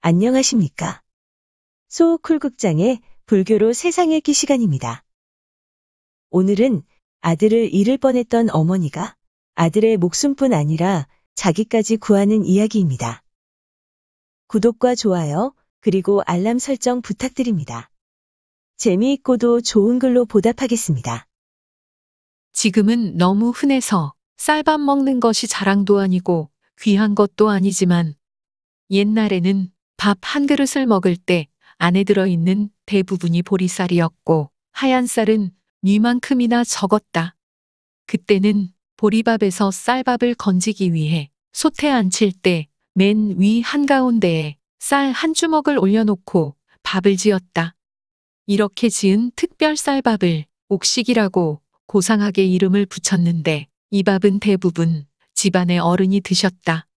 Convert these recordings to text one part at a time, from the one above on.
안녕하십니까. 소우쿨 극장의 불교로 세상 읽기 시간입니다. 오늘은 아들을 잃을 뻔했던 어머니가 아들의 목숨뿐 아니라 자기까지 구하는 이야기입니다. 구독과 좋아요 그리고 알람 설정 부탁드립니다. 재미있고도 좋은 글로 보답하겠습니다. 지금은 너무 흔해서 쌀밥 먹는 것이 자랑도 아니고 귀한 것도 아니지만 옛날에는 밥한 그릇을 먹을 때 안에 들어있는 대부분이 보리쌀이었고 하얀 쌀은 위만큼이나 적었다. 그때는 보리밥에서 쌀밥을 건지기 위해 소태 앉힐 때 맨 위 한가운데에 쌀 한 주먹을 올려놓고 밥을 지었다. 이렇게 지은 특별 쌀밥을 옥식이라고 고상하게 이름을 붙였는데 이 밥은 대부분 집안의 어른이 드셨다.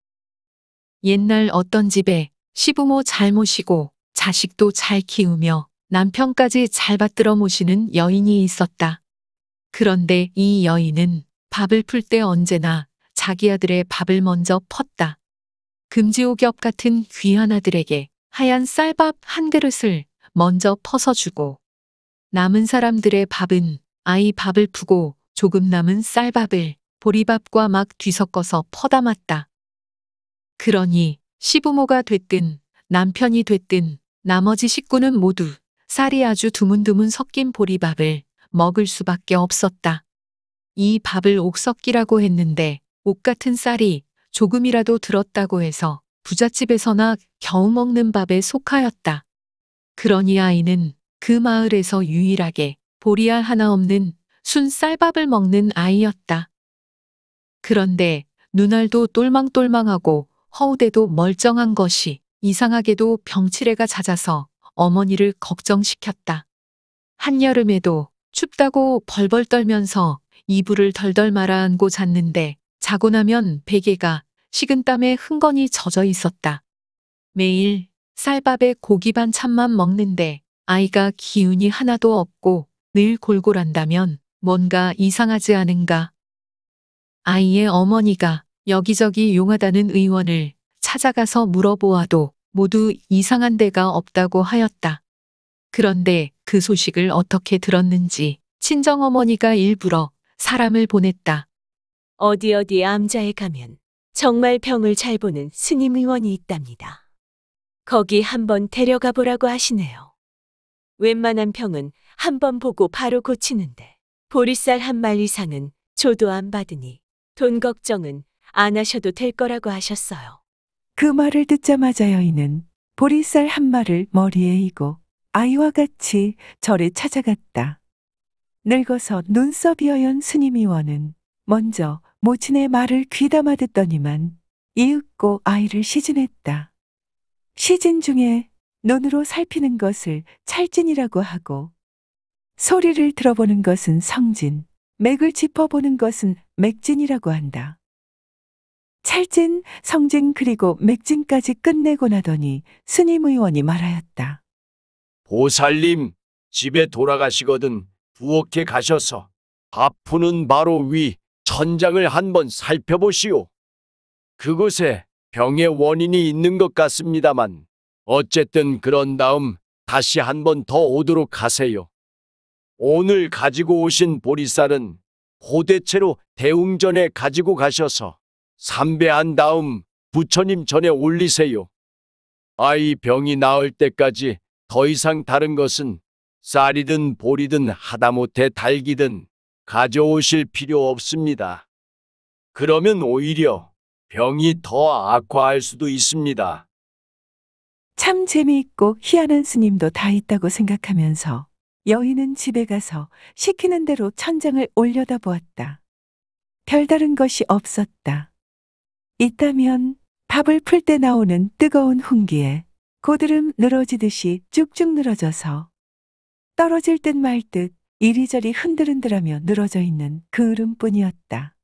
옛날 어떤 집에 시부모 잘 모시고 자식도 잘 키우며 남편까지 잘 받들어 모시는 여인이 있었다. 그런데 이 여인은 밥을 풀 때 언제나 자기 아들의 밥을 먼저 펐다. 금지옥엽 같은 귀한 아들에게 하얀 쌀밥 한 그릇을 먼저 퍼서 주고 남은 사람들의 밥은 아이 밥을 푸고 조금 남은 쌀밥을 보리밥과 막 뒤섞어서 퍼담았다. 그러니 시부모가 됐든 남편이 됐든 나머지 식구는 모두 쌀이 아주 두문두문 섞인 보리밥을 먹을 수밖에 없었다. 이 밥을 옥석기라고 했는데 옥 같은 쌀이 조금이라도 들었다고 해서 부잣집에서나 겨우 먹는 밥에 속하였다. 그러니 아이는 그 마을에서 유일하게 보리알 하나 없는 순 쌀밥을 먹는 아이였다. 그런데 눈알도 똘망똘망하고 허우대도 멀쩡한 것이 이상하게도 병치레가 잦아서 어머니를 걱정시켰다. 한여름에도 춥다고 벌벌 떨면서 이불을 덜덜 말아안고 잤는데 자고 나면 베개가 식은 땀에 흥건히 젖어 있었다. 매일 쌀밥에 고기 반 찬만 먹는데 아이가 기운이 하나도 없고 늘 골골한다면 뭔가 이상하지 않은가. 아이의 어머니가 여기저기 용하다는 의원을 찾아가서 물어보아도 모두 이상한 데가 없다고 하였다. 그런데 그 소식을 어떻게 들었는지 친정어머니가 일부러 사람을 보냈다. 어디 어디 암자에 가면 정말 병을 잘 보는 스님 의원이 있답니다. 거기 한번 데려가 보라고 하시네요. 웬만한 병은 한번 보고 바로 고치는데 보리쌀 한 말 이상은 조도 안 받으니 돈 걱정은 안 하셔도 될 거라고 하셨어요. 그 말을 듣자마자 여인은 보리쌀 한 마를 머리에 이고 아이와 같이 절에 찾아갔다. 늙어서 눈썹이 어연 스님이원은 먼저 모친의 말을 귀담아 듣더니만 이윽고 아이를 시진했다. 시진 중에 눈으로 살피는 것을 찰진이라고 하고 소리를 들어보는 것은 성진, 맥을 짚어보는 것은 맥진이라고 한다. 찰진, 성진 그리고 맥진까지 끝내고 나더니 스님 의원이 말하였다. 보살님, 집에 돌아가시거든 부엌에 가셔서 밥 푸는 바로 위 천장을 한번 살펴보시오. 그곳에 병의 원인이 있는 것 같습니다만 어쨌든 그런 다음 다시 한번 더 오도록 하세요. 오늘 가지고 오신 보리쌀은 고대체로 대웅전에 가지고 가셔서 삼배한 다음 부처님 전에 올리세요. 아이 병이 나을 때까지 더 이상 다른 것은 쌀이든 보리든 하다못해 달기든 가져오실 필요 없습니다. 그러면 오히려 병이 더 악화할 수도 있습니다. 참 재미있고 희한한 스님도 다 있다고 생각하면서 여인은 집에 가서 시키는 대로 천장을 올려다보았다. 별다른 것이 없었다. 있다면 밥을 풀 때 나오는 뜨거운 훈기에 고드름 늘어지듯이 쭉쭉 늘어져서 떨어질 듯 말듯 듯 이리저리 흔들흔들하며 늘어져 있는 그을름뿐이었다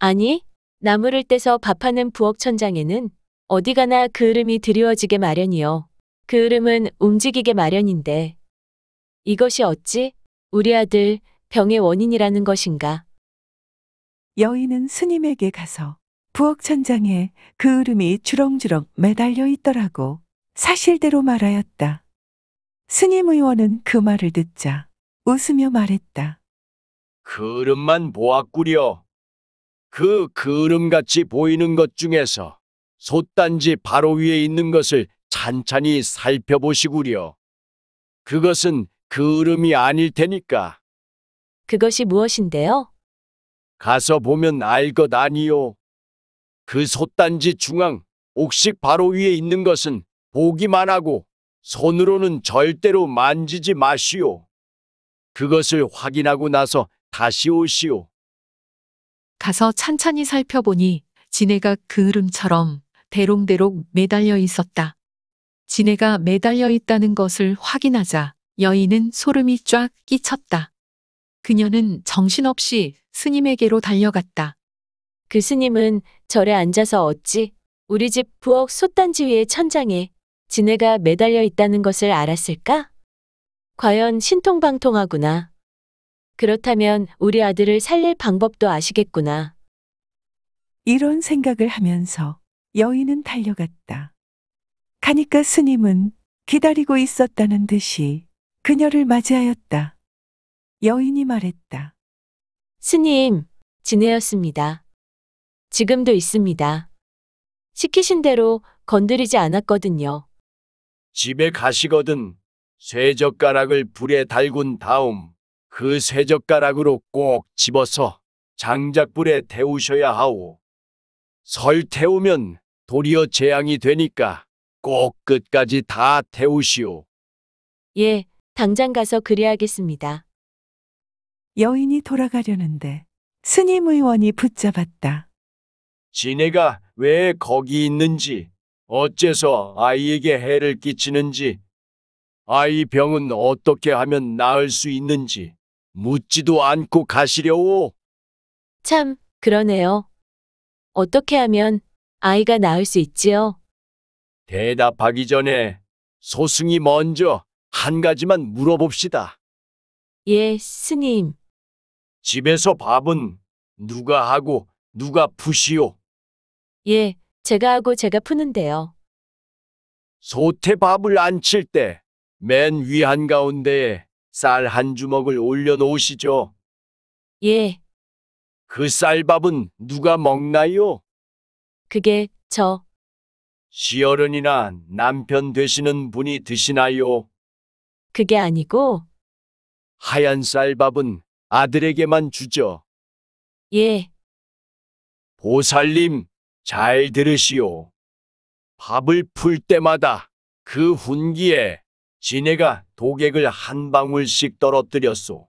아니, 나무를 떼서 밥하는 부엌 천장에는 어디가나 그을름이 드리워지게 마련이요. 그을름은 움직이게 마련인데 이것이 어찌 우리 아들 병의 원인이라는 것인가. 여인은 스님에게 가서 부엌 천장에 그 흐름이 주렁주렁 매달려 있더라고. 사실대로 말하였다. 스님 의원은 그 말을 듣자 웃으며 말했다. 그름만 보았구려. 그 그름같이 보이는 것 중에서 솥단지 바로 위에 있는 것을 찬찬히 살펴보시구려. 그것은 그름이 아닐 테니까. 그것이 무엇인데요? 가서 보면 알 것 아니요. 그 솥단지 중앙 옥식 바로 위에 있는 것은 보기만 하고 손으로는 절대로 만지지 마시오. 그것을 확인하고 나서 다시 오시오. 가서 찬찬히 살펴보니 지네가 그으름처럼 대롱대롱 매달려 있었다. 지네가 매달려 있다는 것을 확인하자 여인은 소름이 쫙 끼쳤다. 그녀는 정신없이 스님에게로 달려갔다. 그 스님은 절에 앉아서 어찌 우리 집 부엌 솥단지 위의 천장에 지네가 매달려 있다는 것을 알았을까? 과연 신통방통하구나. 그렇다면 우리 아들을 살릴 방법도 아시겠구나. 이런 생각을 하면서 여인은 달려갔다. 가니까 스님은 기다리고 있었다는 듯이 그녀를 맞이하였다. 여인이 말했다. 스님, 지내였습니다. 지금도 있습니다. 시키신 대로 건드리지 않았거든요. 집에 가시거든 쇠젓가락을 불에 달군 다음 그 쇠젓가락으로 꼭 집어서 장작불에 태우셔야 하오. 설 태우면 도리어 재앙이 되니까 꼭 끝까지 다 태우시오. 예, 당장 가서 그리하겠습니다 여인이 돌아가려는데 스님 의원이 붙잡았다. 지네가 왜 거기 있는지, 어째서 아이에게 해를 끼치는지, 아이 병은 어떻게 하면 나을 수 있는지 묻지도 않고 가시려오. 참, 그러네요. 어떻게 하면 아이가 나을 수 있지요? 대답하기 전에 소승이 먼저 한 가지만 물어봅시다. 예, 스님. 집에서 밥은 누가 하고 누가 푸시오? 예, 제가 하고 제가 푸는데요. 소태 밥을 안 칠 때 맨 위 한가운데에 쌀 한 주먹을 올려놓으시죠. 예, 그 쌀밥은 누가 먹나요? 그게 저, 시어른이나 남편 되시는 분이 드시나요? 그게 아니고, 하얀 쌀밥은 아들에게만 주죠. 예, 보살님, 잘 들으시오. 밥을 풀 때마다 그 훈기에 지네가 독액을한 방울씩 떨어뜨렸소.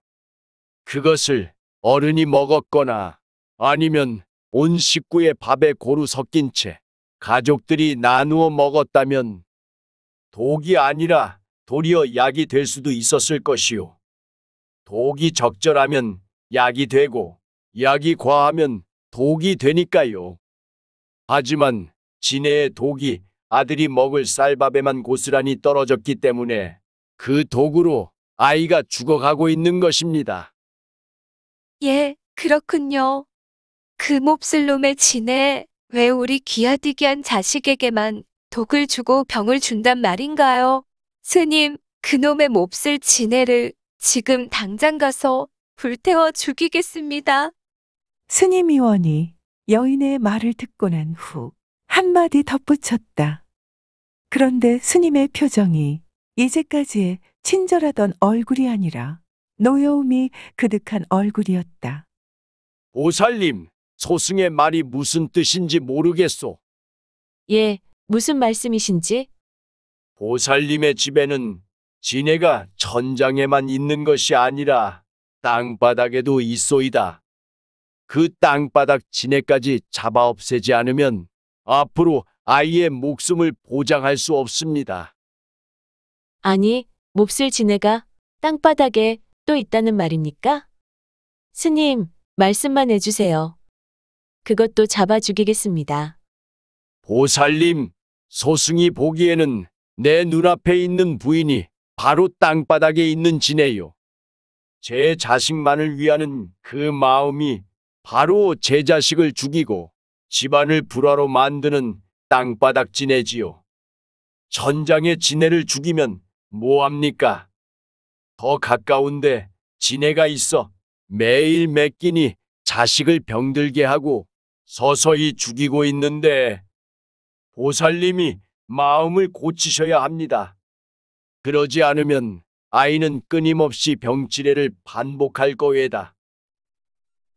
그것을 어른이 먹었거나 아니면 온 식구의 밥에 고루 섞인 채 가족들이 나누어 먹었다면 독이 아니라 도리어 약이 될 수도 있었을 것이오 독이 적절하면 약이 되고 약이 과하면 독이 되니까요. 하지만 진해의 독이 아들이 먹을 쌀밥에만 고스란히 떨어졌기 때문에 그 독으로 아이가 죽어가고 있는 것입니다. 예, 그렇군요. 그 몹쓸 놈의 진해 왜 우리 귀하디귀한 자식에게만 독을 주고 병을 준단 말인가요? 스님, 그놈의 몹쓸 진해를 지금 당장 가서 불태워 죽이겠습니다. 스님 의원이 여인의 말을 듣고 난 후 한마디 덧붙였다. 그런데 스님의 표정이 이제까지의 친절하던 얼굴이 아니라 노여움이 그득한 얼굴이었다. 보살님 소승의 말이 무슨 뜻인지 모르겠소. 예, 무슨 말씀이신지? 보살님의 집에는 지네가 천장에만 있는 것이 아니라 땅바닥에도 있소이다. 그 땅바닥 지네까지 잡아 없애지 않으면 앞으로 아이의 목숨을 보장할 수 없습니다. 아니, 몹쓸 지네가 땅바닥에 또 있다는 말입니까? 스님, 말씀만 해주세요. 그것도 잡아 죽이겠습니다. 보살님, 소승이 보기에는 내 눈앞에 있는 부인이 바로 땅바닥에 있는 지네요. 제 자식만을 위하는 그 마음이 바로 제 자식을 죽이고 집안을 불화로 만드는 땅바닥 지내지요. 전장의 지네를 죽이면 뭐합니까? 더 가까운데 지네가 있어 매일 맡기니 자식을 병들게 하고 서서히 죽이고 있는데 보살님이 마음을 고치셔야 합니다. 그러지 않으면 아이는 끊임없이 병치레를 반복할 거에다.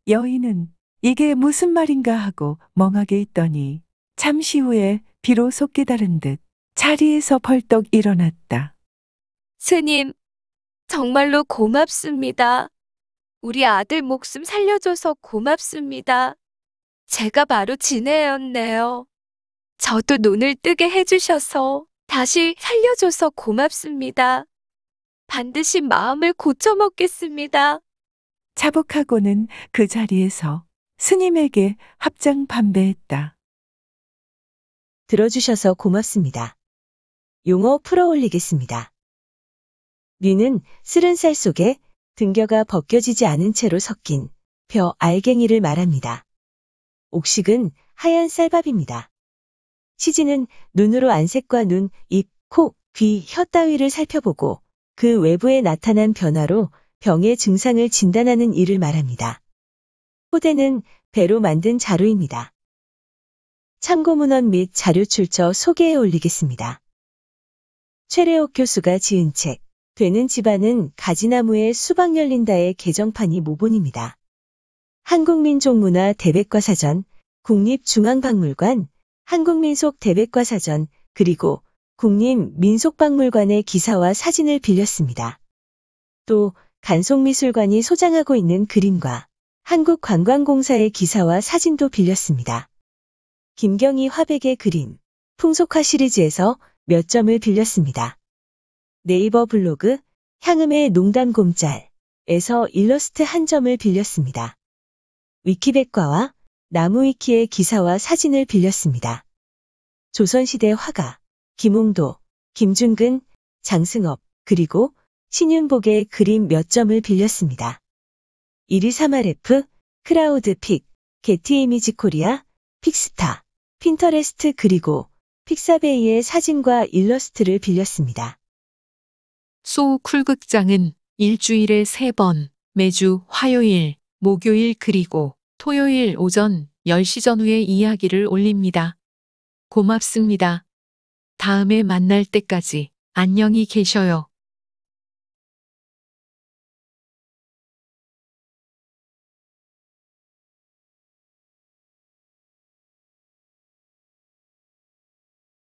여인은 이게 무슨 말인가 하고 멍하게 있더니 잠시 후에 비로소 깨달은 듯 자리에서 벌떡 일어났다. 스님, 정말로 고맙습니다. 우리 아들 목숨 살려줘서 고맙습니다. 제가 바로 지내였네요 저도 눈을 뜨게 해주셔서 다시 살려줘서 고맙습니다. 반드시 마음을 고쳐먹겠습니다. 자복하고는그 자리에서 스님에게 합장 반배했다. 들어주셔서 고맙습니다. 용어 풀어올리겠습니다. 류는 쓰른 쌀 속에 등겨가 벗겨지지 않은 채로 섞인 벼 알갱이를 말합니다. 옥식은 하얀 쌀밥입니다. 시지는 눈으로 안색과 눈, 입, 코, 귀, 혀 따위를 살펴보고 그 외부에 나타난 변화로 병의 증상을 진단하는 일을 말합니다. 포대는 배로 만든 자루입니다. 참고문헌 및 자료 출처 소개에 올리겠습니다. 최래옥 교수가 지은 책 되는 집안은 가지나무에 수박 열린다의 개정판이 모본입니다. 한국민족문화 대백과사전, 국립중앙박물관, 한국민속 대백과사전, 그리고 국립민속박물관의 기사와 사진을 빌렸습니다. 또 단속미술관이 소장하고 있는 그림과 한국관광공사의 기사와 사진도 빌렸습니다. 김경희 화백의 그림, 풍속화 시리즈에서 몇 점을 빌렸습니다. 네이버 블로그 향음의 농담곰짤에서 일러스트 한 점을 빌렸습니다. 위키백과와 나무위키의 기사와 사진을 빌렸습니다. 조선시대 화가 김홍도, 김중근, 장승업, 그리고 신윤복의 그림 몇 점을 빌렸습니다. 1위 3RF, 크라우드픽, 게티 이미지 코리아, 픽스타, 핀터레스트 그리고 픽사베이의 사진과 일러스트를 빌렸습니다. 소쿨 극장은 일주일에 3번, 매주 화요일, 목요일 그리고 토요일 오전 10시 전후에 이야기를 올립니다. 고맙습니다. 다음에 만날 때까지 안녕히 계셔요.